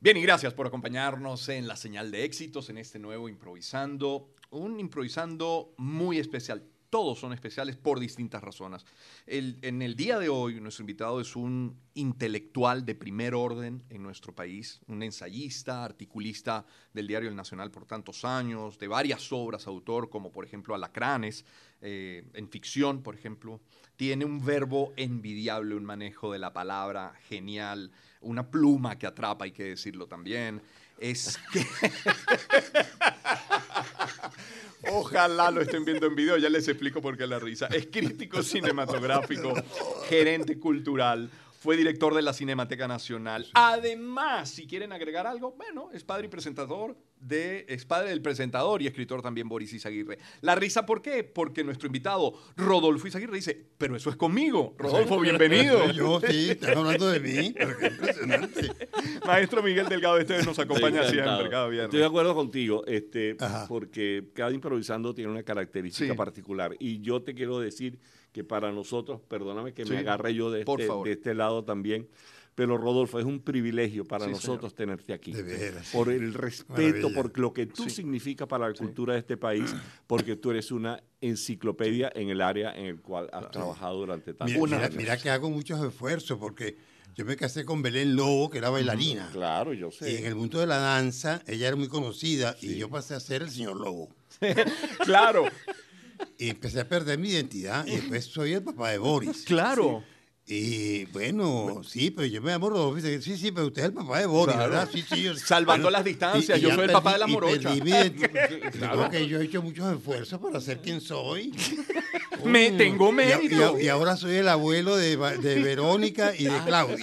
Bien, y gracias por acompañarnos en la señal de éxitos en este nuevo improvisando, un improvisando muy especial todos son especiales por distintas razones. en el día de hoy, nuestro invitado es un intelectual de primer orden en nuestro país, un ensayista, articulista del diario El Nacional por tantos años, de varias obras autor, como por ejemplo Alacranes, eh, en ficción, por ejemplo. Tiene un verbo envidiable, un manejo de la palabra genial, una pluma que atrapa, hay que decirlo también. Es que... Ojalá lo estén viendo en video, ya les explico por qué la risa. Es crítico cinematográfico, gerente cultural, fue director de la Cinemateca Nacional. Además, si quieren agregar algo, bueno, es padre y presentador, de, es del presentador y escritor también Boris Izaguirre. La risa, ¿por qué? Porque nuestro invitado, Rodolfo Izaguirre, dice, pero eso es conmigo. Rodolfo, bienvenido. Yo, sí, estás hablando de mí, Maestro Miguel Delgado este nos acompaña siempre, cada viernes. Estoy de acuerdo contigo, este, porque cada improvisando tiene una característica particular. Y yo te quiero decir que para nosotros, perdóname que me agarre yo de este, de este lado también, pero Rodolfo, es un privilegio para nosotros tenerte aquí. De veras. Por el respeto, por lo que tú significa significas para la cultura de este país, porque tú eres una enciclopedia en el área en el cual has trabajado durante tantos años. Mira, mira, que hago muchos esfuerzos, porque yo me casé con Belén Lobo, que era bailarina. Claro, yo sé. Y en el mundo de la danza, ella era muy conocida, y yo pasé a ser el señor Lobo. claro. Y empecé a perder mi identidad, y después soy el papá de Boris. Claro. Y bueno, sí, pero yo me amo Sí, sí, pero usted es el papá de Boris, ¿verdad? Sí, sí. Salvando las distancias, yo soy el papá de la morocha. claro. que yo he hecho muchos esfuerzos para ser quien soy. me mm. tengo mérito. Y, ahora soy el abuelo de, de Verónica y de Claudia.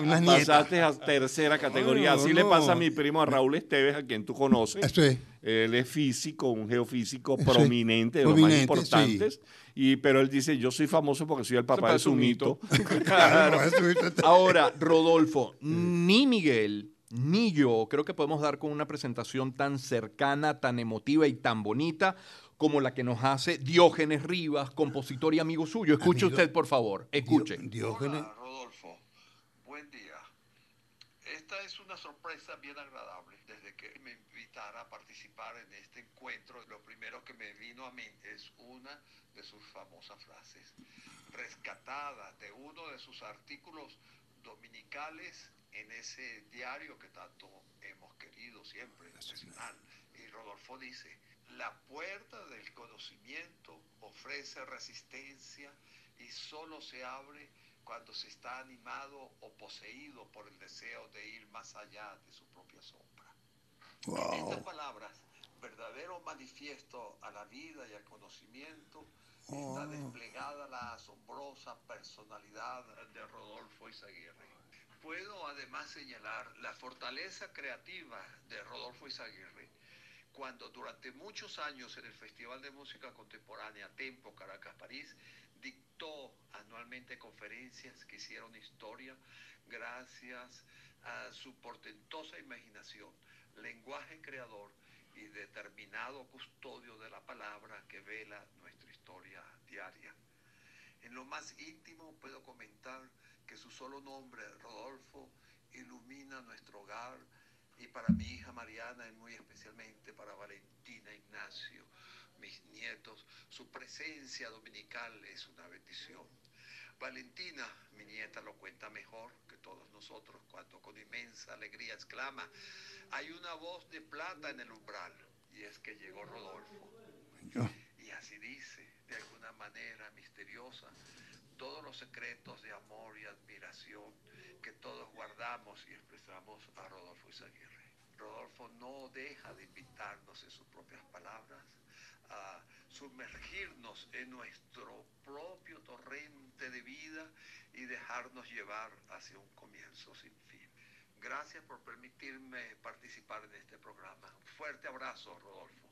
Una, ah, Pasaste a tercera categoría. Así le pasa a mi primo a Raúl Esteves, a quien tú conoces. eso es él es físico, un geofísico prominente, de los más importantes. Y, pero él dice, yo soy famoso porque soy el papá de Sumito. mito. Ahora, Rodolfo, ni Miguel ni yo creo que podemos dar con una presentación tan cercana, tan emotiva y tan bonita como la que nos hace Diógenes Rivas, compositor y amigo suyo. Escuche usted, por favor. Escuche. Diógenes. Rodolfo. Buen día. Esta es una sorpresa bien agradable. Desde que me invitara a participar en este encuentro, lo primero que me vino a mí es una de sus famosas frases, rescatada de uno de sus artículos dominicales en ese diario que tanto hemos querido siempre, Nacional. Y Rodolfo dice, la puerta del conocimiento ofrece resistencia y solo se abre cuando se está animado o poseído por el deseo de ir más allá de su propia sombra. En estas palabras, verdadero manifiesto a la vida y al conocimiento, está oh. desplegada la asombrosa personalidad de Rodolfo Izaguirre. Puedo además señalar la fortaleza creativa de Rodolfo Izaguirre, cuando durante muchos años en el Festival de Música Contemporánea Tempo Caracas París dictó anualmente conferencias que hicieron historia gracias a su portentosa imaginación, lenguaje creador y determinado custodio de la palabra que vela nuestra historia diaria. En lo más íntimo puedo comentar que su solo nombre, Rodolfo, ilumina nuestro hogar y para mi hija Mariana y muy especialmente para Valentina Ignacio mis nietos, su presencia dominical es una bendición. Valentina, mi nieta, lo cuenta mejor que todos nosotros cuando con inmensa alegría exclama, hay una voz de plata en el umbral y es que llegó Rodolfo. Y así dice, de alguna manera misteriosa, todos los secretos de amor y admiración que todos guardamos y expresamos a Rodolfo Izaguirre. Rodolfo no deja de invitarnos en sus propias palabras a sumergirnos en nuestro propio torrente de vida y dejarnos llevar hacia un comienzo sin fin. Gracias por permitirme participar en este programa. Un fuerte abrazo, Rodolfo.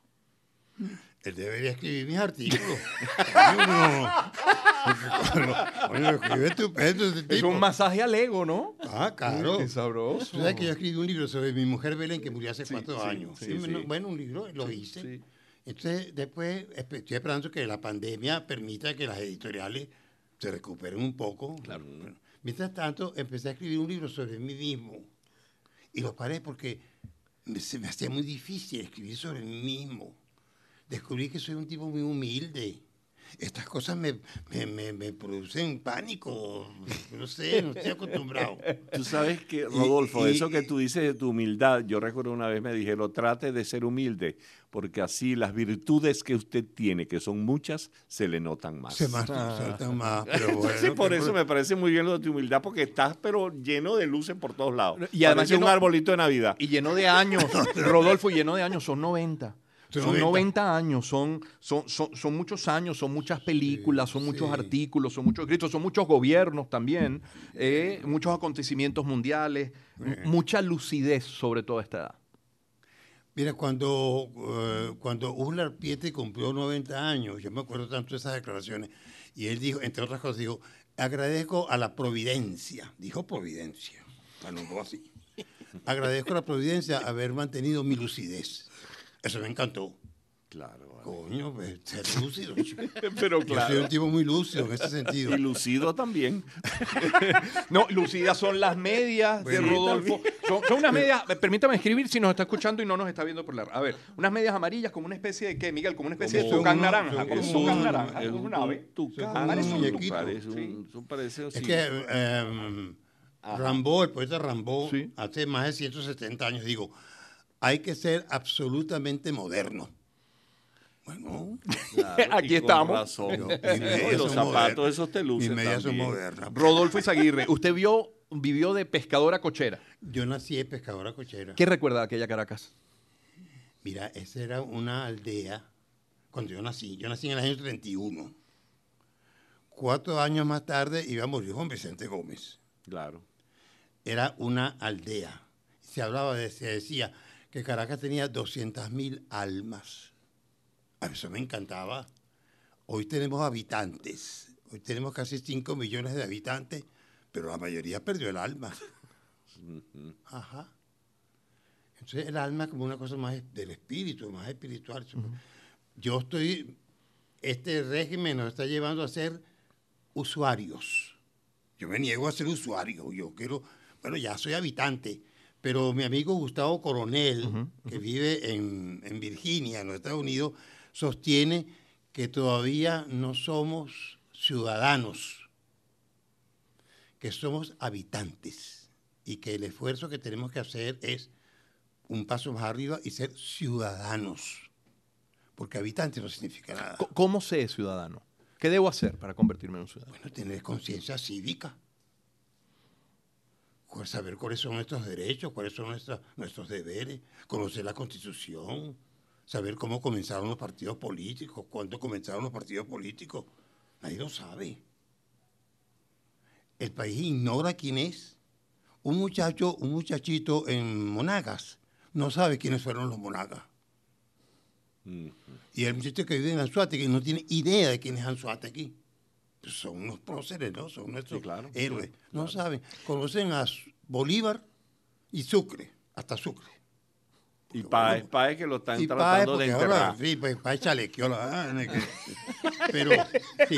Él debería escribir mis artículos. Es un masaje al ego, ¿no? Ah, claro. Qué sabroso. ¿Sabes que yo escribí un libro sobre mi mujer Belén que murió hace cuatro años? bueno, un libro, lo hice. Entonces, después estoy esperando que la pandemia permita que las editoriales se recuperen un poco. mientras tanto, empecé a escribir un libro sobre mí mismo. Y lo paré porque se me hacía muy difícil escribir sobre mí mismo. Descubrí que soy un tipo muy humilde estas cosas me, producen pánico, no sé, no estoy acostumbrado. Tú sabes que, Rodolfo, eso que tú dices de tu humildad, yo recuerdo una vez me dijeron, trate de ser humilde, porque así las virtudes que usted tiene, que son muchas, se le notan más. Se más, más, pero sí, por eso me parece muy bien lo de tu humildad, porque estás pero lleno de luces por todos lados. Y además es un arbolito de Navidad. Y lleno de años, Rodolfo, lleno de años, son 90. Son 90 años, son, son, muchos años, son muchas películas, son muchos artículos, son muchos escritos, son muchos gobiernos también, eh, muchos acontecimientos mundiales, eh. mucha lucidez sobre toda esta edad. Mira, cuando, eh, cuando Pietri cumplió 90 años, yo me acuerdo tanto de esas declaraciones, y él dijo, entre otras cosas, dijo, agradezco a la providencia, dijo providencia, así, agradezco a la providencia haber mantenido mi lucidez. Eso me encantó. Claro. Coño, pues, ser lúcido. Pero claro. Yo soy un tipo muy lúcido en ese sentido. Y lucido también. no, lucidas son las medias de Rodolfo. Son, unas medias, eh, permítame escribir si nos está escuchando y no nos está viendo por la... A ver, unas medias amarillas como una especie de, ¿qué, Miguel? Como una especie de tucán naranja. Como tucán naranja, como un ave. Tucán. un muñequito. Es que... Rambó em, Rambo, el poeta Rambo, hace más de 170 años, digo, hay que ser absolutamente moderno. Bueno, aquí estamos. Yo, los zapatos esos te lucen. Y medias son Rodolfo Izaguirre, ¿usted vivió de pescadora cochera? Yo nací de pescadora cochera. ¿Qué recuerda aquella Caracas? Mira, esa era una aldea cuando yo nací. Yo nací en el año 31. Cuatro años más tarde iba a morir Juan Vicente Gómez. Claro. Era una aldea. Se hablaba de, se decía, que Caracas tenía 200.000 almas. A eso me encantaba. Hoy tenemos habitantes, hoy tenemos casi 5 millones de habitantes, pero la mayoría perdió el alma. Ajá. Entonces el alma como una cosa más del espíritu, más espiritual. Yo estoy, este régimen nos está llevando a ser usuarios. Yo me niego a ser usuario, yo quiero, bueno, ya soy habitante pero mi amigo Gustavo Coronel, que vive en, Virginia, en los Estados Unidos, sostiene que todavía no somos ciudadanos, que somos habitantes y que el esfuerzo que tenemos que hacer es un paso más arriba y ser ciudadanos, porque habitante no significa nada. ¿Cómo sé ciudadano? ¿Qué debo hacer para convertirme en un ciudadano? Bueno, tener conciencia cívica saber cuáles son nuestros derechos, cuáles son nuestros deberes, conocer la constitución, saber cómo comenzaron los partidos políticos, cuándo comenzaron los partidos políticos. Nadie lo sabe. El país ignora quién es. Un muchacho, un muchachito en Monagas, no sabe quiénes fueron los Monagas. Y el muchacho que vive en Anzuategui no tiene idea de quién es Anzuategui son unos próceres, ¿no? Son nuestros héroes. No saben. Conocen a Bolívar y Sucre, hasta Sucre. Y Páez, Páez que lo están tratando de enterrar. sí, pues Páez Pero, sí.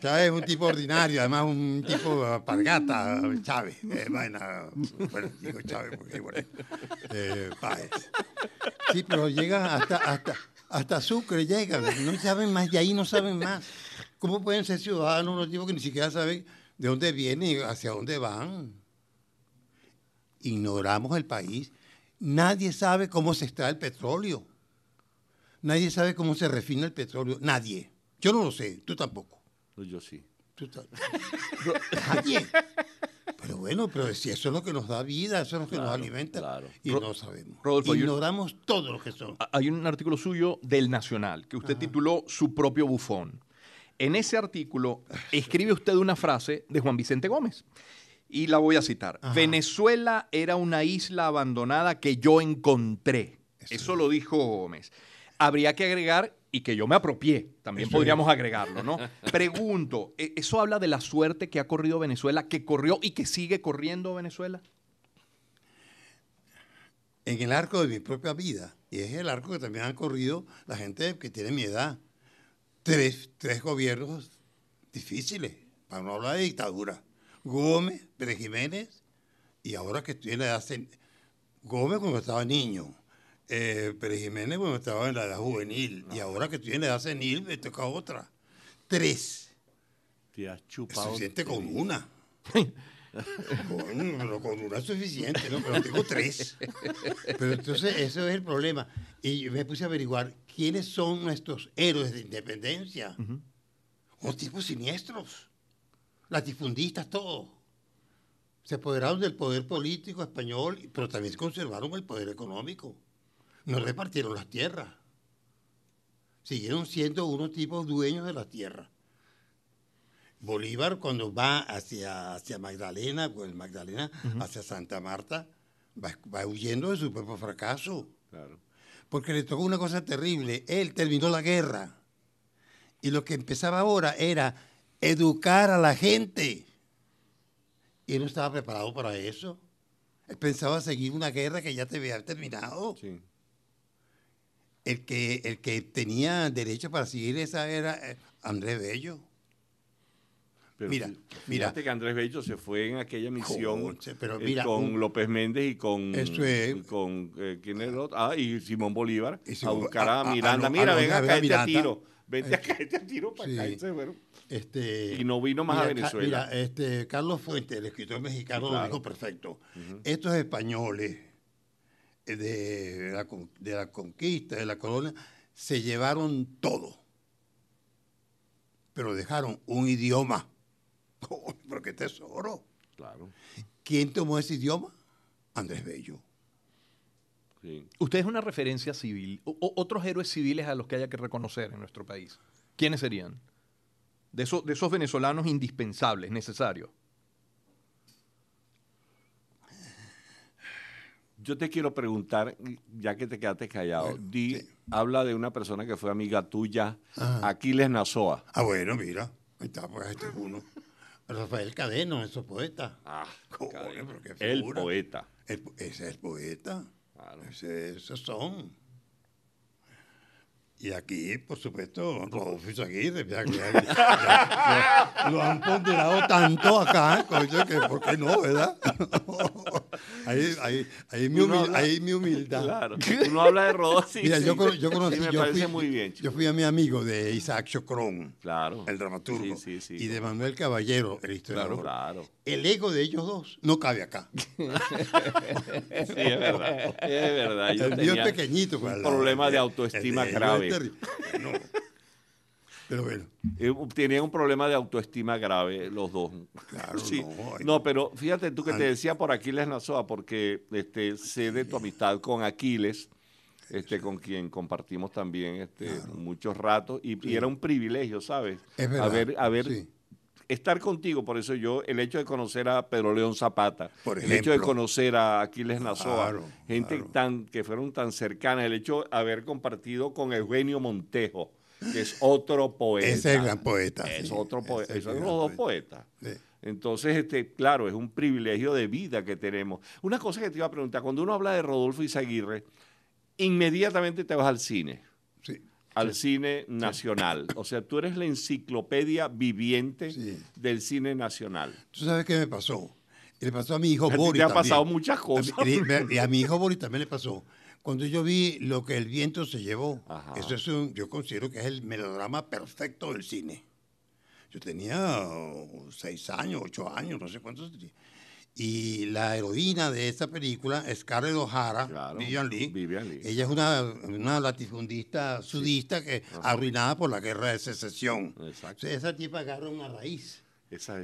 Chávez es un tipo ordinario, además un tipo pargata, Chávez. bueno, digo Chávez porque bueno. Eh, Páez. Sí, pero llega hasta, hasta, hasta Sucre, llega No saben más, y ahí no saben más. ¿Cómo pueden ser ciudadanos unos tipos que ni siquiera saben de dónde vienen y hacia dónde van? Ignoramos el país. Nadie sabe cómo se extrae el petróleo. Nadie sabe cómo se refina el petróleo. Nadie. Yo no lo sé, tú tampoco. yo sí. Nadie. Pero bueno, pero si eso es lo que nos da vida, eso es lo que nos alimenta y no sabemos. Ignoramos todo lo que son. Hay un artículo suyo del Nacional que usted tituló Su propio bufón en ese artículo escribe usted una frase de Juan Vicente Gómez. Y la voy a citar. Venezuela era una isla abandonada que yo encontré. Eso, lo dijo Gómez. Habría que agregar y que yo me apropié, también podríamos agregarlo, ¿no? Pregunto, ¿e-, ¿eso habla de la suerte que ha corrido Venezuela, que corrió y que sigue corriendo Venezuela? En el arco de mi propia vida, y es el arco que también han corrido la gente que tiene mi edad tres, tres gobiernos difíciles, para no hablar de dictadura. Gómez, Pérez Jiménez, y ahora que estoy en la edad... Gómez cuando estaba niño, eh, Pérez Jiménez cuando estaba en la edad juvenil, y ahora que estoy en la edad senil me toca otra. Tres. Te has chupado. Se siente con una. Con, una suficiente, pero tengo tres. Pero entonces ese es el problema. Y me puse a averiguar quiénes son nuestros héroes de independencia. Unos tipos siniestros, difundistas, todos. Se apoderaron del poder político español, pero también conservaron el poder económico. No repartieron las tierras. Siguieron siendo unos tipos dueños de la tierra. Bolívar cuando va hacia, hacia Magdalena, el pues, Magdalena, hacia Santa Marta, va, huyendo de su propio fracaso. Claro. Porque le tocó una cosa terrible. Él terminó la guerra. Y lo que empezaba ahora era educar a la gente. Y él no estaba preparado para eso. Él pensaba seguir una guerra que ya te había terminado. El, que, el que tenía derecho para seguir esa era eh, Andrés Bello mira, mira. Fíjate que Andrés Bello se fue en aquella misión pero eh, mira, con López Méndez y con. Esto es, con eh, ¿Quién es otro? Ah, y Simón Bolívar. a buscar a, Miranda. mira, venga, acá este a tiro. Vente este acá este tiro para sí. acá. Este, y no vino más a Venezuela. Mira, este, Carlos Fuentes, el escritor mexicano, lo dijo perfecto. Estos españoles eh, de la, de la conquista, de la colonia, se llevaron todo. Pero dejaron un idioma porque pero qué tesoro. Claro. ¿Quién tomó ese idioma? Andrés Bello. Sí. Usted es una referencia civil. otros héroes civiles a los que haya que reconocer en nuestro país. ¿Quiénes serían? De, esos, venezolanos indispensables, necesarios. Yo te quiero preguntar, ya que te quedaste callado, di, habla de una persona que fue amiga tuya, Aquiles Nazoa. Ah, bueno, mira, ahí está, pues este es uno. Rafael Cadeno, es es poeta. Ah, ¿Cómo? el poeta. ese es poeta. Claro. Ese, esos son. Y aquí, por supuesto, Rodolfo aquí, ya, lo han ponderado tanto acá, que ¿por qué no, verdad? Ahí, ahí, ahí, mi, humildad. Claro. Uno habla de rodos Mira, yo, yo conocí. me yo fui, muy bien. Yo fui a mi amigo de Isaac Chocron claro. el dramaturgo, y de Manuel Caballero, el historiador. Claro, El ego de ellos dos no cabe acá. sí, es verdad. Es verdad. Yo pequeñito. un problema de autoestima grave. No. Pero eh, un problema de autoestima grave los dos. no, pero fíjate tú que te decía por Aquiles Nazoa, porque este, sé de tu amistad con Aquiles, este, con quien compartimos también este, muchos ratos, y, era un privilegio, ¿sabes? A ver, a ver estar contigo, por eso yo, el hecho de conocer a Pedro León Zapata, el hecho de conocer a Aquiles Nazoa, gente tan que fueron tan cercanas, el hecho de haber compartido con Eugenio Montejo, es otro poeta. Ese es el gran poeta. Es otro poeta. Esos son los dos poetas. Poeta. Entonces, este, claro, es un privilegio de vida que tenemos. Una cosa que te iba a preguntar, cuando uno habla de Rodolfo Izaguirre, inmediatamente te vas al cine. Sí. Al cine nacional. O sea, tú eres la enciclopedia viviente del cine nacional. ¿Tú sabes qué me pasó? Le pasó a mi hijo Boris. Le ha pasado muchas cosas. Y a mi hijo Boris también le pasó cuando yo vi lo que el viento se llevó, eso es un, yo considero que es el melodrama perfecto del cine. Yo tenía oh, seis años, ocho años, no sé cuántos. Y la heroína de esta película, es O'Hara, claro, Vivian, Lee, ella es una, una latifundista sudista que arruinada por la guerra de secesión. esa tipa agarra una raíz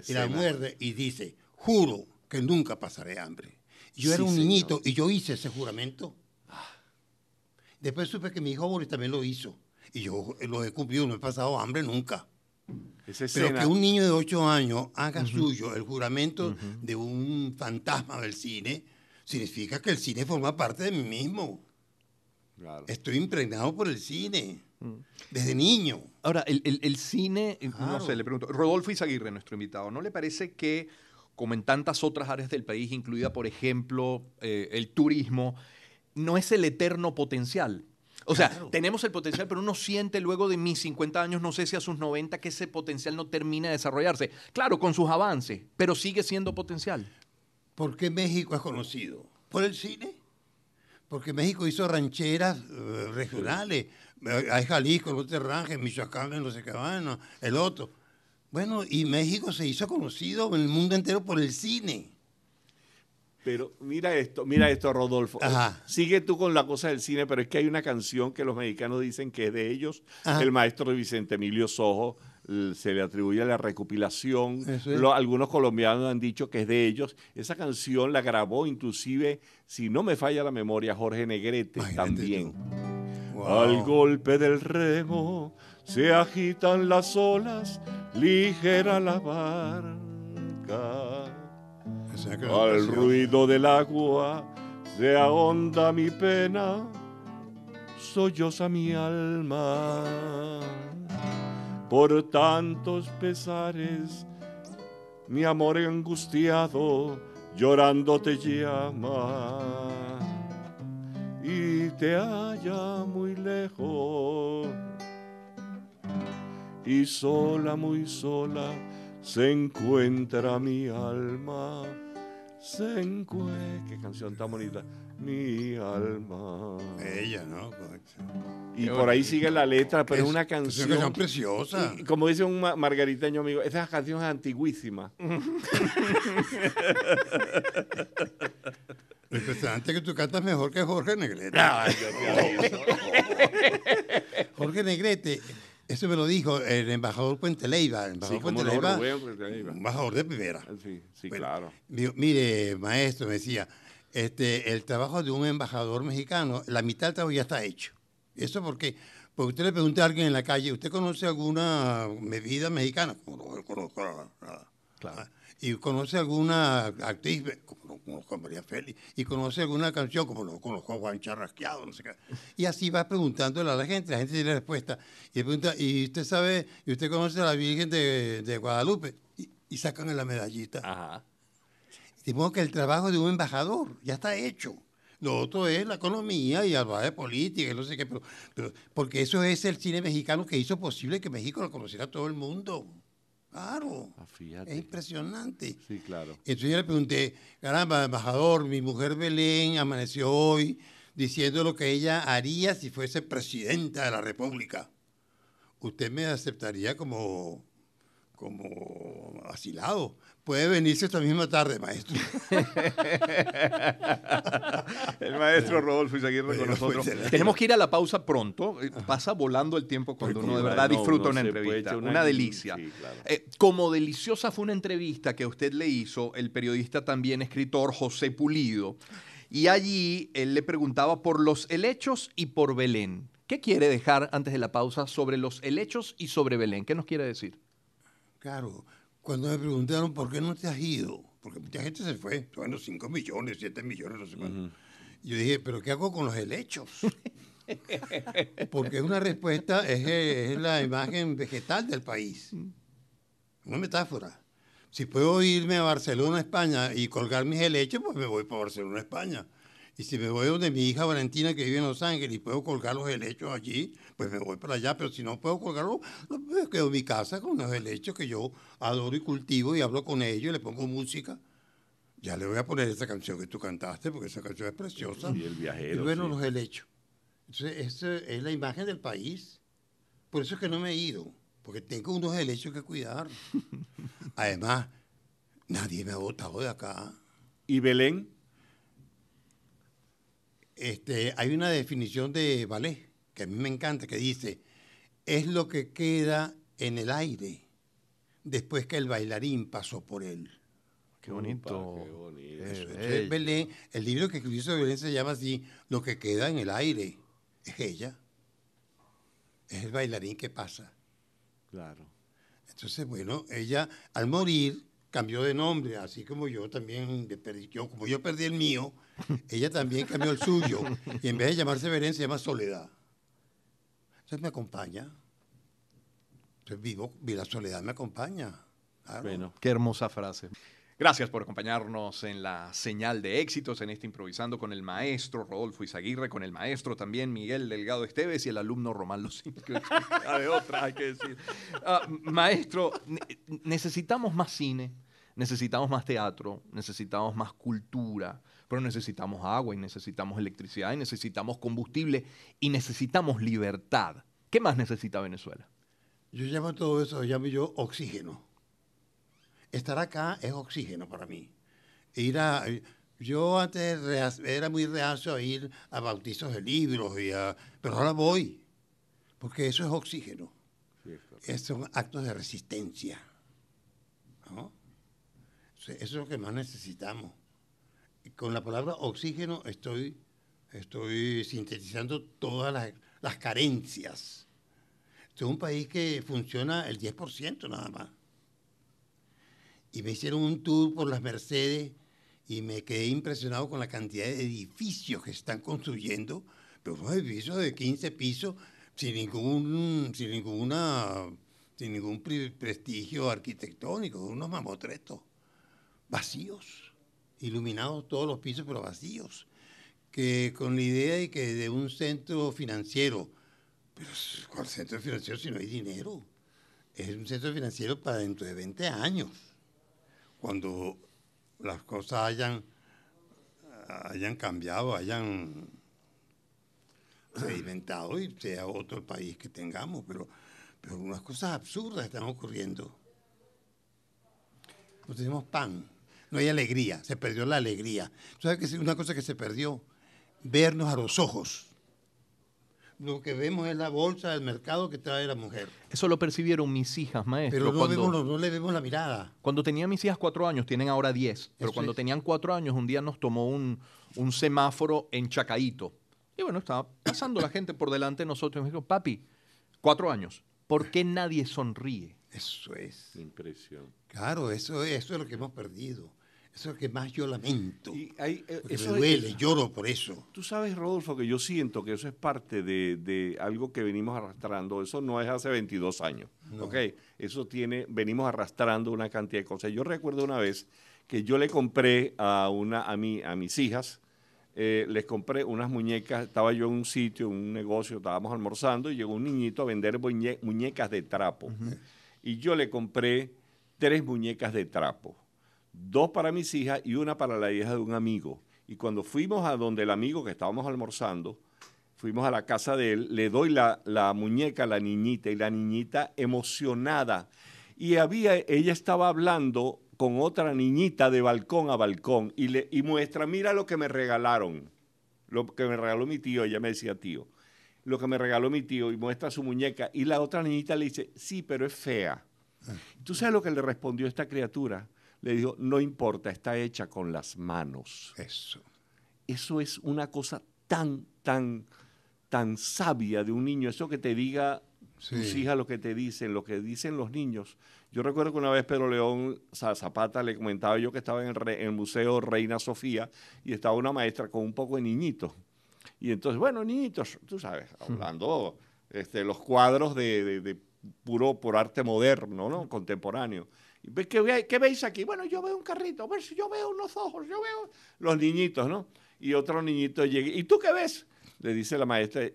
y la muerde y dice, juro que nunca pasaré hambre. Yo era un niñito y yo hice ese juramento. Después supe que mi hijo Boris también lo hizo. Y yo eh, lo he cumplido, no he pasado hambre nunca. Pero que un niño de 8 años haga suyo el juramento de un fantasma del cine, significa que el cine forma parte de mí mismo. Estoy impregnado por el cine. Mm. Desde niño. Ahora, el, cine, eh, no sé, le pregunto, Rodolfo Izaguirre, nuestro invitado, ¿no le parece que, como en tantas otras áreas del país, incluida, por ejemplo, eh, el turismo, no es el eterno potencial. O sea, tenemos el potencial, pero uno siente luego de mis 50 años, no sé si a sus 90, que ese potencial no termina de desarrollarse. Claro, con sus avances, pero sigue siendo potencial. ¿Por qué México es conocido? ¿Por el cine? Porque México hizo rancheras eh, regionales. Eh, hay Jalisco, el Terraje, Michoacán, los Escabanos, el otro. Bueno, y México se hizo conocido en el mundo entero por el cine. Pero mira esto, mira esto, Rodolfo. Sigue tú con la cosa del cine, pero es que hay una canción que los mexicanos dicen que es de ellos. El maestro Vicente Emilio Sojo se le atribuye a la recopilación. algunos colombianos han dicho que es de ellos. Esa canción la grabó inclusive, si no me falla la memoria, Jorge Negrete también. Al golpe del remo se agitan las olas, ligera la barca. Al ruido del agua se ahonda mi pena, solloza mi alma. Por tantos pesares, mi amor angustiado, llorando te llama. Y te halla muy lejos, y sola, muy sola, se encuentra mi alma se Qué canción tan bonita. Mi alma. Ella, ¿no? Y por ahí sigue la letra, pero es, una canción. Es una canción preciosa. como dice un margariteño amigo, esas canciones antiguísima Lo impresionante que tú cantas mejor que Jorge Negrete. No, Jorge Negrete eso me lo dijo el embajador Puente Leiva. embajador de primera. Ah, sí, claro. mire, maestro, me decía, este, el trabajo de un embajador mexicano, la mitad del trabajo ya está hecho. Eso por qué? porque, usted le pregunta a alguien en la calle, ¿usted conoce alguna medida mexicana? No, Claro. Ah, ¿Y conoce alguna actriz? con Juan María Félix, y conoce alguna canción como lo conozco Juan Charrasqueado, no sé qué. Y así va preguntándole a la gente, la gente tiene respuesta. Y le pregunta, ¿y usted sabe, y usted conoce a la Virgen de, Guadalupe? Y, sacan la medallita. Ajá. De que el trabajo de un embajador ya está hecho. Lo otro es la economía y hablar de política no sé qué, pero, porque eso es el cine mexicano que hizo posible que México lo conociera todo el mundo. Claro. Ah, es impresionante. Sí, claro. Entonces yo le pregunté, caramba, embajador, mi mujer Belén amaneció hoy diciendo lo que ella haría si fuese presidenta de la República. ¿Usted me aceptaría como, como asilado? puede venirse esta misma tarde, maestro. el maestro Rodolfo aquí con pues, nosotros. Tenemos que ir a la pausa pronto. Eh, pasa volando el tiempo cuando uno de verdad disfruta una entrevista. Una, delicia. Eh, como deliciosa fue una entrevista que usted le hizo el periodista también escritor José Pulido. Y allí él le preguntaba por los helechos y por Belén. ¿Qué quiere dejar antes de la pausa sobre los helechos y sobre Belén? ¿Qué nos quiere decir? Claro, cuando me preguntaron por qué no te has ido, porque mucha gente se fue, bueno, 5 millones, 7 millones, no sé Yo dije, ¿pero qué hago con los helechos? porque una respuesta es, eh, es, la imagen vegetal del país, una metáfora. Si puedo irme a Barcelona, España y colgar mis helechos, pues me voy para Barcelona, España y si me voy donde mi hija Valentina, que vive en Los Ángeles, y puedo colgar los helechos allí, pues me voy para allá. Pero si no puedo colgarlos, me quedo en mi casa con los helechos que yo adoro y cultivo y hablo con ellos, y le pongo música. Ya le voy a poner esa canción que tú cantaste, porque esa canción es preciosa. Y el viajero. Y bueno, los helechos. Entonces, esa es la imagen del país. Por eso es que no me he ido, porque tengo unos helechos que cuidar. Además, nadie me ha votado de acá. ¿Y Belén? Este, hay una definición de ballet que a mí me encanta, que dice, es lo que queda en el aire después que el bailarín pasó por él. Qué bonito. qué bonito. el libro que escribió sobre violencia se llama así, Lo que queda en el aire. Es ella. Es el bailarín que pasa. Claro. Entonces, bueno, ella al morir cambió de nombre, así como yo también, como yo perdí el mío, ella también cambió el suyo y en vez de llamarse Verén, se llama Soledad. Entonces me acompaña. Entonces vivo vi la soledad me acompaña. Bueno, qué hermosa frase. Gracias por acompañarnos en la señal de éxitos en este improvisando con el maestro Rodolfo Izaguirre, con el maestro también Miguel Delgado Esteves y el alumno Román Los ah, maestro, necesitamos más cine, necesitamos más teatro, necesitamos más cultura pero necesitamos agua y necesitamos electricidad y necesitamos combustible y necesitamos libertad. ¿Qué más necesita Venezuela? Yo llamo todo eso, llamo yo oxígeno. Estar acá es oxígeno para mí. Ir yo antes era muy reacio a ir a bautizos de libros, y a, pero ahora voy, porque eso es oxígeno. es, un actos de resistencia. Eso es lo que más necesitamos con la palabra oxígeno estoy, estoy sintetizando todas las, carencias. Soy es un país que funciona el 10% nada más. Y me hicieron un tour por las Mercedes y me quedé impresionado con la cantidad de edificios que están construyendo, pero son edificios de 15 pisos sin sin ninguna, sin ningún prestigio arquitectónico, unos mamotretos vacíos iluminados todos los pisos pero vacíos, que con la idea de que de un centro financiero, pero ¿cuál centro financiero si no hay dinero? Es un centro financiero para dentro de 20 años, cuando las cosas hayan, hayan cambiado, hayan sedimentado y sea otro país que tengamos, pero, pero unas cosas absurdas están ocurriendo. No tenemos pan no hay alegría, se perdió la alegría. ¿Sabes que es una cosa que se perdió? Vernos a los ojos. Lo que vemos es la bolsa del mercado que trae la mujer. Eso lo percibieron mis hijas, maestro. Pero no, le vemos la mirada. Cuando tenía mis hijas cuatro años, tienen ahora diez, pero cuando tenían cuatro años, un día nos tomó un, semáforo en Chacaíto. Y bueno, estaba pasando la gente por delante de nosotros. Y dijo, papi, cuatro años, ¿por qué nadie sonríe? Eso es. Impresión. Claro, eso, eso es lo que hemos perdido. Eso es lo que más yo lamento. Eh, eso duele, lloro por eso. Tú sabes, Rodolfo, que yo siento que eso es parte de, algo que venimos arrastrando. Eso no es hace 22 años. Eso tiene, venimos arrastrando una cantidad de cosas. Yo recuerdo una vez que yo le compré a, una, a, mi, a mis hijas, eh, les compré unas muñecas. Estaba yo en un sitio, en un negocio, estábamos almorzando y llegó un niñito a vender muñecas de trapo. Y yo le compré tres muñecas de trapo dos para mis hijas y una para la hija de un amigo. Y cuando fuimos a donde el amigo que estábamos almorzando, fuimos a la casa de él, le doy la, muñeca a la niñita y la niñita emocionada. Y había, ella estaba hablando con otra niñita de balcón a balcón y, le, y muestra, mira lo que me regalaron, lo que me regaló mi tío, ella me decía tío, lo que me regaló mi tío y muestra su muñeca y la otra niñita le dice, sí, pero es fea. Ah. ¿Tú sabes lo que le respondió esta criatura? le dijo, no importa, está hecha con las manos. Eso. Eso es una cosa tan, tan, tan sabia de un niño. Eso que te diga tus hijas lo que te dicen, lo que dicen los niños. Yo recuerdo que una vez Pedro León Zapata le comentaba yo que estaba en el, Museo Reina Sofía y estaba una maestra con un poco de niñitos. Y entonces, bueno, niñitos, tú sabes, hmm. hablando este, los cuadros de, puro por arte moderno, ¿no? Hmm. Contemporáneo. ¿Qué, veis aquí? Bueno, yo veo un carrito, ver si yo veo unos ojos, yo veo los niñitos, ¿no? Y otro niñito llega, ¿y tú qué ves? Le dice la maestra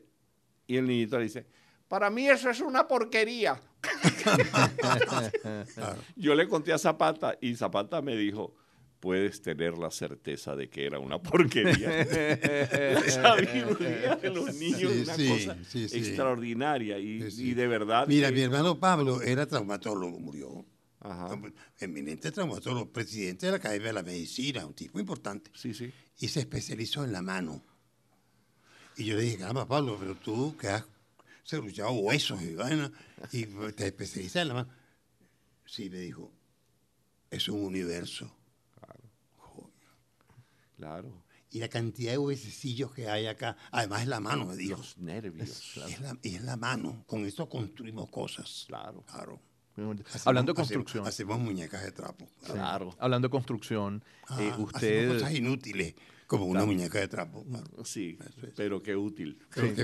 y el niñito le dice, para mí eso es una porquería. Yo le conté a Zapata y Zapata me dijo, puedes tener la certeza de que era una porquería. los niños una cosa extraordinaria y, de verdad. Mira, mi hermano Pablo era traumatólogo, murió. Pues, eminente traumatólogo, presidente de la Academia de la Medicina, un tipo importante. Y se especializó en la mano. Y yo le dije, caramba, Pablo, pero tú que has luchado huesos y y te especializas en la mano. Sí, me dijo, es un universo. Claro. Y la cantidad de huesecillos que hay acá, además es la mano, me dijo. nervios. Es, es la mano, con esto construimos cosas. Claro. Claro. Hablando de construcción. Hacemos, muñecas de trapo. Claro. Hablando de construcción, eh, usted. Hacemos cosas inútiles, como una muñeca de trapo. Sí, pero qué útil. Pero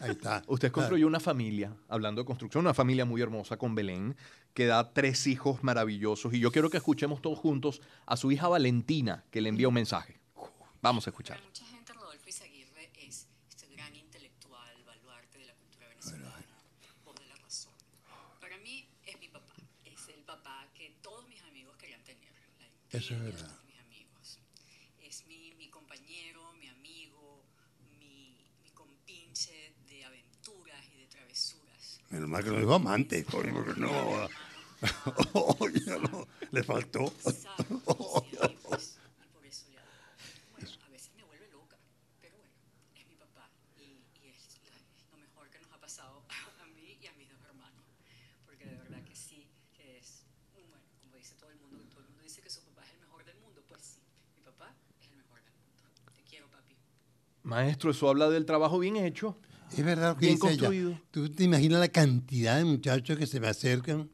ahí está. Usted construyó una familia, hablando de construcción, una familia muy hermosa con Belén, que da tres hijos maravillosos. Y yo quiero que escuchemos todos juntos a su hija Valentina, que le envía un mensaje. Vamos a escuchar. Eso es verdad. Es mi, compañero, mi amigo, mi, compinche de aventuras y de travesuras. Menos mal que no dijo amante, porque no. Oye, no, le faltó. Maestro, eso habla del trabajo bien hecho. Es verdad lo que bien construido. Tú te imaginas la cantidad de muchachos que se me acercan.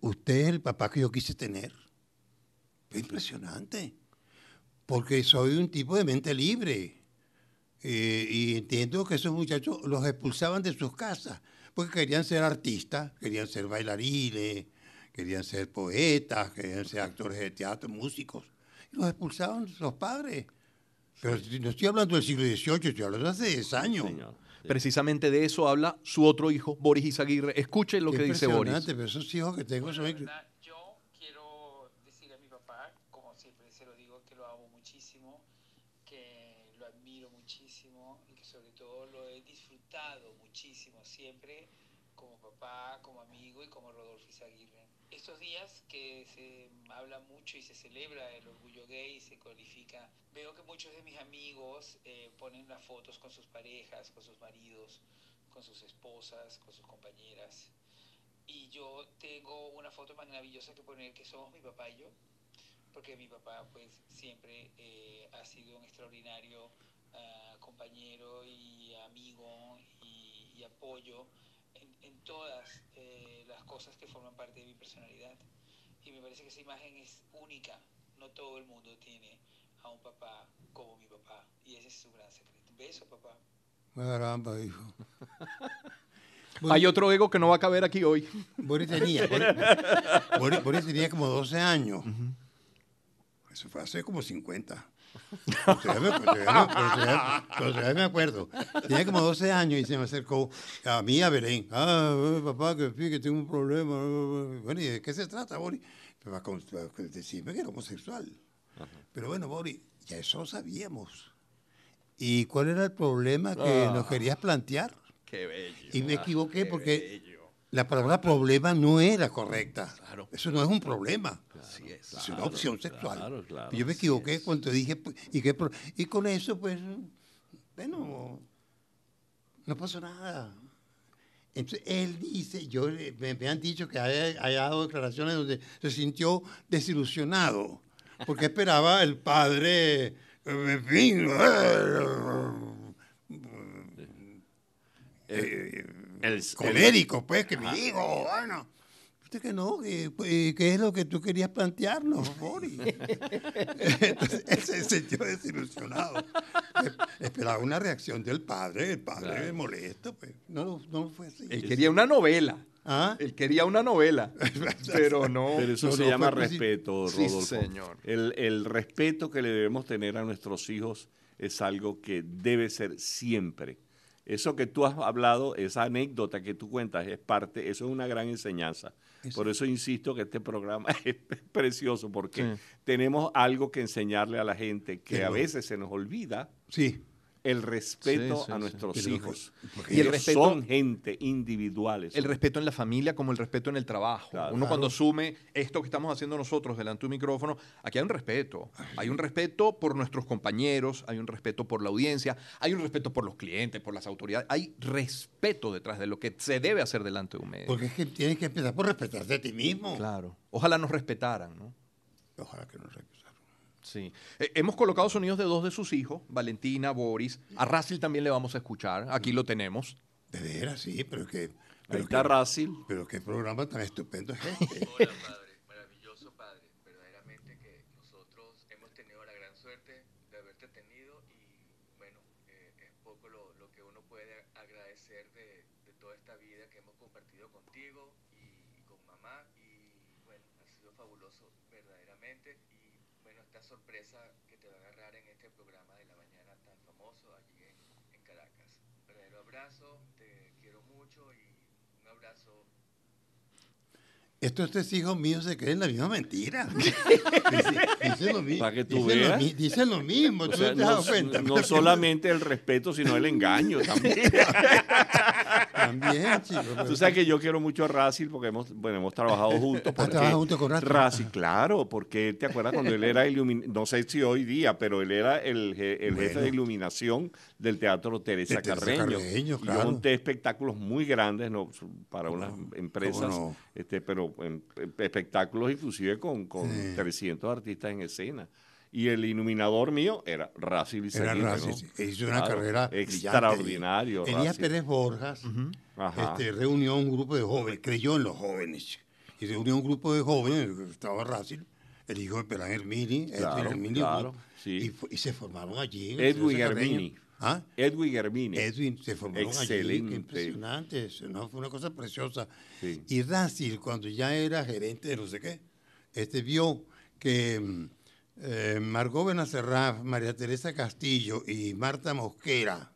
Usted es el papá que yo quise tener. Es impresionante. Porque soy un tipo de mente libre. Eh, y entiendo que esos muchachos los expulsaban de sus casas porque querían ser artistas, querían ser bailarines, querían ser poetas, querían ser actores de teatro, músicos. Y los expulsaban de sus padres. Pero no estoy hablando del siglo XVIII, estoy hablando de hace 10 años. Precisamente de eso habla su otro hijo, Boris Izaguirre. Escuche lo que dice Boris. Pero esos hijos que tengo yo quiero decir a mi papá, como siempre se lo digo, que lo amo muchísimo, que lo admiro muchísimo y que sobre todo lo he disfrutado muchísimo siempre como papá, como amigo y como Rodolfo Izaguirre. Estos días que se habla mucho y se celebra el orgullo gay, y se codifica veo que muchos de mis amigos eh, ponen las fotos con sus parejas, con sus maridos, con sus esposas, con sus compañeras. Y yo tengo una foto maravillosa que poner que somos mi papá y yo, porque mi papá pues siempre eh, ha sido un extraordinario ah, compañero y amigo y, apoyo en, todas eh, las cosas que forman parte de mi personalidad. Y me parece que esa imagen es única, no todo el mundo tiene a un papá como mi papá. Y ese es su gran secreto. Beso, papá. Caramba, hijo. Hay otro ego que no va a caber aquí hoy. Boris tenía, Boris, tenía como 12 años. Eso fue hace como 50. Todavía me acuerdo. Tenía como 12 años y se me acercó a mí, a Belén. Ah, eh, papá, que, que tengo un problema. Bueno, ¿y de qué se trata, Boris? Decirme que era homosexual. Pero bueno, Boris, ya eso sabíamos. ¿Y cuál era el problema que ah. nos querías plantear? Qué bello. Y me ah, equivoqué porque la palabra problema no era correcta. eso no es un problema. es, una opción sexual. Yo me equivoqué cuando dije, y, qué y con eso, pues, bueno, no pasó nada. Entonces, él dice, yo, eh, me, han dicho que haya, dado declaraciones donde se sintió desilusionado porque esperaba el padre, eh, en fin, eh, eh, el, colérico, pues, que me digo, bueno. Usted que no, ¿qué es lo que tú querías plantearnos, Boris. él se sintió desilusionado. Esperaba una reacción del padre, el padre molesto, pues. No, no fue así. Él quería una novela. ¿Ah? Él quería una novela, pero no. Pero eso se llama pues, respeto, Rodolfo. Sí, señor. El, respeto que le debemos tener a nuestros hijos es algo que debe ser siempre. Eso que tú has hablado, esa anécdota que tú cuentas, es parte, eso es una gran enseñanza. Por eso insisto que este programa es precioso, porque tenemos algo que enseñarle a la gente que a veces se nos olvida. Sí el respeto a nuestros hijos. y el respeto, son gente individuales. El respeto en la familia como el respeto en el trabajo. Uno cuando asume esto que estamos haciendo nosotros delante de un micrófono, aquí hay un respeto. Hay un respeto por nuestros compañeros, hay un respeto por la audiencia, hay un respeto por los clientes, por las autoridades. Hay respeto detrás de lo que se debe hacer delante de un medio. Porque es que tienes que empezar por respetarte a ti mismo. Claro. Ojalá nos respetaran, ¿no? Ojalá que nos respetaran. Sí. Eh, hemos colocado sonidos de dos de sus hijos, Valentina, Boris. A Racil también le vamos a escuchar. Aquí lo tenemos. De veras, sí, pero es que. Ahí está Pero qué programa tan estupendo es este. sorpresa que te va a agarrar en este programa de la mañana tan famoso allí en, Caracas. Un abrazo, te quiero mucho y un abrazo estos tres hijos míos se creen la misma mentira. Dicen, lo mismo. Para Lo, mismo. no solamente el respeto, sino el engaño también. También, Tú sabes que yo quiero mucho a Racil porque hemos, bueno, hemos trabajado juntos. ¿Has trabajado juntos con Racil? claro, porque te acuerdas cuando él era no sé si hoy día, pero él era el, el jefe de iluminación del Teatro Teresa, Carreño. Y yo monté espectáculos muy grandes ¿no? para unas empresas, este, pero espectáculos inclusive con, 300 artistas en escena y el iluminador mío era Rasil Era hizo una carrera extraordinaria. Elías Pérez Borjas este, reunió un grupo de jóvenes, creyó en los jóvenes, y reunió un grupo de jóvenes, estaba Rasil, el hijo de Pelán Hermini, claro, Edwin Hermini, claro, y, se formaron allí. Edwin Hermini. ¿Ah? Edwin Hermini. Edwin se formaron Excelente. allí. Impresionante, fue una cosa preciosa. Y Rasil cuando ya era gerente de no sé qué, este vio que mm, Margóvena eh, Margot Benacerraf, María Teresa Castillo y Marta Mosquera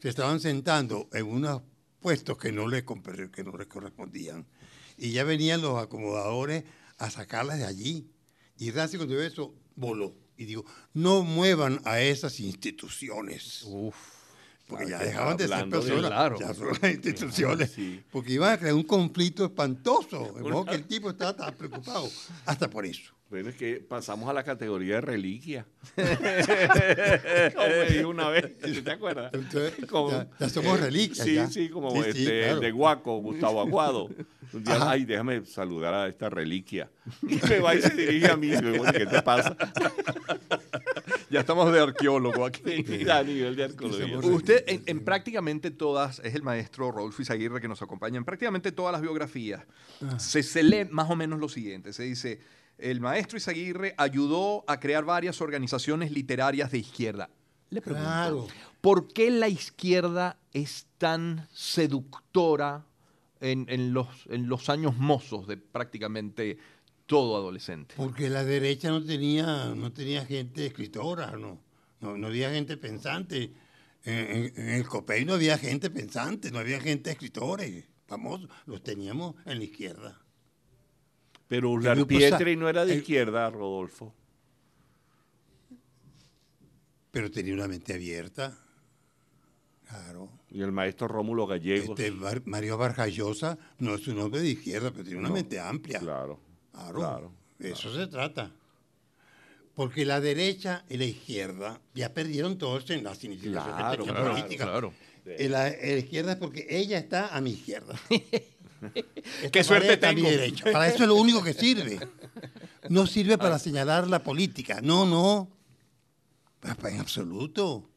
se estaban sentando en unos puestos que no les, correspondían. Y ya venían los acomodadores a sacarlas de allí. Y Rancy cuando eso, voló. Y digo, no muevan a esas instituciones. Uf, porque ya dejaban de ser personas, instituciones. Porque iban a crear un conflicto espantoso. que el tipo estaba tan preocupado. Hasta por eso. Bueno, es que pasamos a la categoría de reliquia. como me una vez, ¿te acuerdas? Entonces, como, ya, somos reliquias. Sí, sí, como este, el este, de Guaco, Gustavo Aguado. ay, déjame saludar a esta reliquia. Y me va y se dirige a mí. ¿Qué te pasa? ya estamos de arqueólogo aquí. a nivel de arqueología. Usted, en, prácticamente todas, es el maestro Rodolfo Izaguirre que nos acompaña, en prácticamente todas las biografías, ah. se lee más o menos lo siguiente. Se dice el maestro Izaguirre ayudó a crear varias organizaciones literarias de izquierda. Le pregunto, claro. ¿por qué la izquierda es tan seductora en, los, años mozos de prácticamente todo adolescente? Porque la derecha no tenía, no tenía gente escritora, no, no, había gente pensante. En, el COPEI no había gente pensante, no había gente escritores vamos los teníamos en la izquierda. Pero y no era de izquierda, Rodolfo. Pero tenía una mente abierta. Claro. Y el maestro Rómulo Gallego. Este Mario Vargallosa no es un hombre de izquierda, pero tiene una mente amplia. Claro. Claro. eso se trata. Porque la derecha y la izquierda ya perdieron todos en la significación política. Eh, la, eh, la izquierda es porque ella está a mi izquierda. Qué suerte tengo. Para eso es lo único que sirve. No sirve para ah. señalar la política. No, no. en absoluto.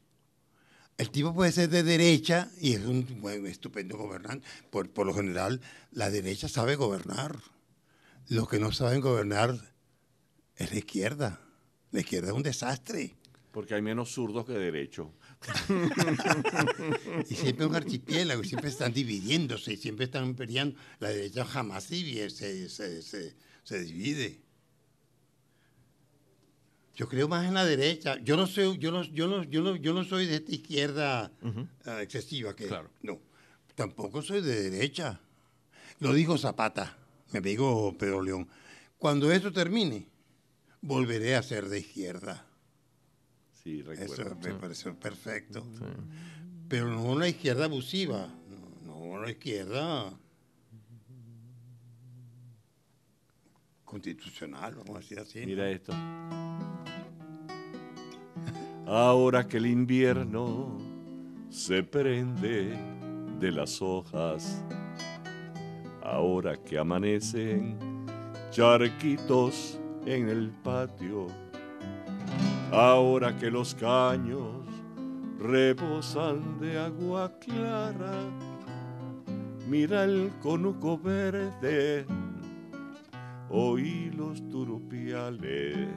El tipo puede ser de derecha y es un estupendo gobernante. Por, por lo general, la derecha sabe gobernar. Los que no saben gobernar es la izquierda. La izquierda es un desastre. Porque hay menos zurdos que derechos. y siempre un archipiélago, siempre están dividiéndose, siempre están peleando. La derecha jamás se, divide. Yo creo más en la derecha. Yo no soy, yo no, yo no, yo soy de esta izquierda ah, excesiva que no. Tampoco soy de derecha. Lo dijo Zapata, me dijo Pedro León. Cuando esto termine, volveré a ser de izquierda. Eso me pareció perfecto. Pero no una izquierda abusiva, no una izquierda constitucional, vamos a decir así. Mira esto. Ahora que el invierno se prende de las hojas, ahora que amanecen charquitos en el patio ahora que los caños reposan de agua clara, mira el conuco verde, oí los turupiales.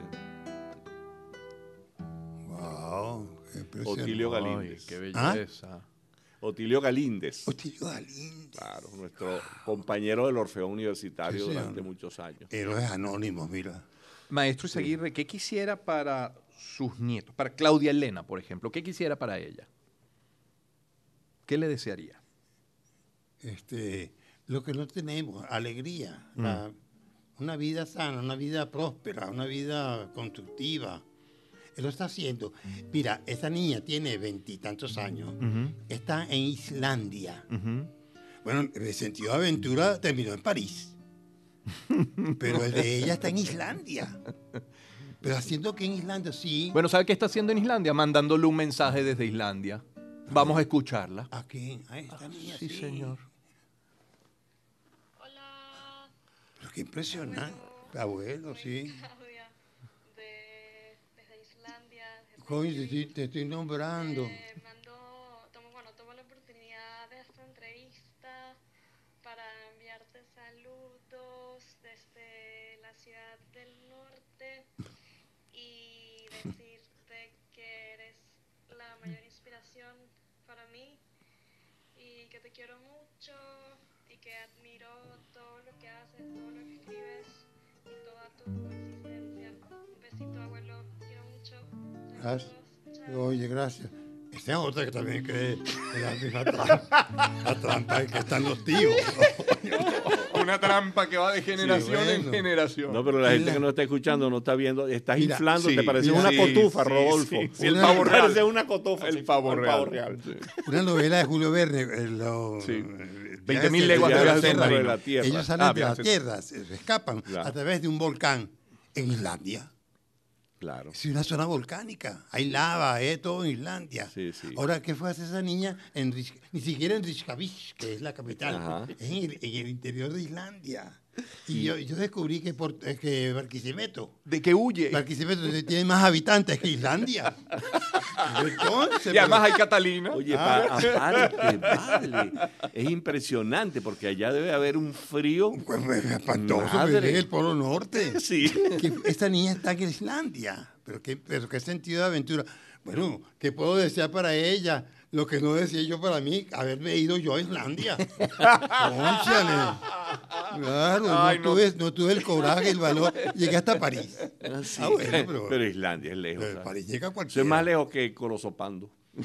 Wow, qué Otilio Galíndez. qué ¿Ah? belleza. Otilio Galíndez. Otilio Galíndez. Claro, nuestro compañero del Orfeo Universitario durante muchos años. es anónimo, mira. Maestro Seguirre, ¿qué quisiera para sus nietos, para Claudia Elena, por ejemplo, ¿qué quisiera para ella? ¿Qué le desearía? Este, lo que no tenemos, alegría, mm. una vida sana, una vida próspera, una vida constructiva. Él lo está haciendo. Mira, esta niña tiene veintitantos años, está en Islandia. Bueno, el sentido aventura terminó en París, pero el de ella está en Islandia. Pero haciendo que en Islandia sí. Bueno, ¿sabe qué está haciendo en Islandia? Mandándole un mensaje desde Islandia. Vamos a escucharla. ¿A quién? A esta niña. Sí, señor. Hola. qué impresionante. Abuelo, sí. De, desde Islandia. te, estoy nombrando. Eh, quiero mucho y que admiro todo lo que haces, todo lo que escribes y toda tu existencia. Un besito, abuelo. Quiero mucho. Gracias. Oye, gracias. Este es otra que también cree que la misma trampa, que están los tíos. una trampa que va de generación en generación. No, pero la gente que no está escuchando, no está viendo, estás inflando, te parece una cotufa, Rodolfo. el una, una cotufa. El una novela de Julio Verne. 20.000 eh, eh, leguas de la, tierra. Ellos salen de la ah, tierra, se escapan a través de un volcán en Islandia. Claro. Es una zona volcánica, hay lava, eh, todo en Islandia. Ahora, ¿qué fue hacer esa niña? En ni siquiera en Reykjavik, que es la capital, en el interior de Islandia. Y yo, descubrí que, por, eh, que Barquisimeto. ¿De que huye? Barquisimeto tiene más habitantes que Islandia. y además hay Catalina. Oye, ah. Es impresionante porque allá debe haber un frío. Pues, espantoso, es el Polo Norte. Sí. esta niña está en Islandia. Pero qué, pero qué sentido de aventura. Bueno, ¿qué puedo desear para ella? Lo que no decía yo para mí, haberme ido yo a Islandia. ¡Cónchale! Claro, no, tuve, el coraje, el valor. Llegué hasta París. Ah, ah, pero, Islandia es lejos. París llega cualquier. Es más lejos que Colosopando.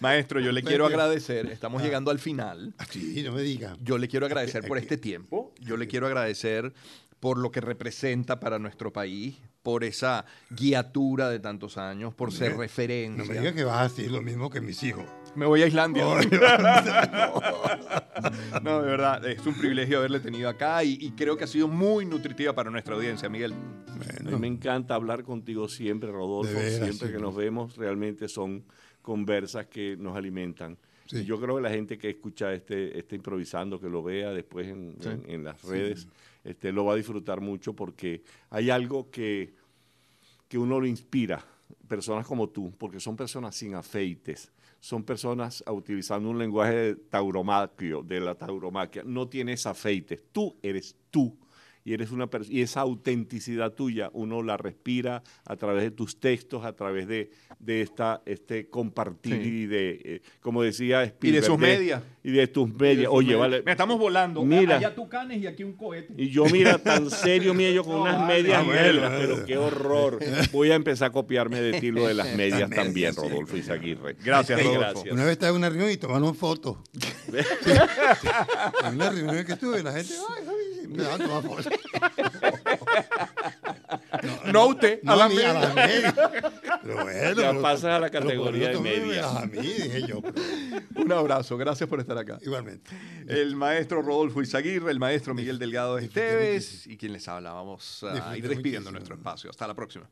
Maestro, yo le quiero agradecer. Estamos ah. llegando al final. Sí, no me diga. Yo le quiero agradecer por este tiempo. Yo le quiero agradecer por lo que representa para nuestro país, por esa guiatura de tantos años, por ser referencia. No me digas que vas a decir lo mismo que mis hijos. Me voy a Islandia. No, de verdad, es un privilegio haberle tenido acá y, creo que ha sido muy nutritiva para nuestra audiencia, Miguel. Me encanta hablar contigo siempre, Rodolfo. siempre que nos vemos, realmente son conversas que nos alimentan. Y yo creo que la gente que escucha este, este improvisando, que lo vea después en las redes. Este, lo va a disfrutar mucho porque hay algo que, que uno lo inspira, personas como tú, porque son personas sin afeites, son personas utilizando un lenguaje de tauromaquio, de la tauromaquia, no tienes afeites, tú eres tú y eres una y esa autenticidad tuya uno la respira a través de tus textos, a través de, de esta, este compartir y de, eh, como decía Spielberg. Y de sus medias. Y de tus medias. Oye, vale. Me estamos volando. Mira. Allá tú canes y aquí un cohete. Y yo, mira, tan serio, mío con unas medias negras, pero qué horror. Voy a empezar a copiarme de ti lo de las medias también, Rodolfo Isaguirre. Gracias, Rodolfo. Una vez estaba en una reunión y tomaron fotos. en una reunión que estuve, la gente, no, no usted, a, la bueno, ya pasas a la categoría de media. A mí, dije yo. Un abrazo, gracias por estar acá. Igualmente. El maestro Rodolfo Izaguirre, el maestro Miguel Delgado Esteves y quien les hablábamos Vamos a ir despidiendo nuestro espacio. Hasta la próxima.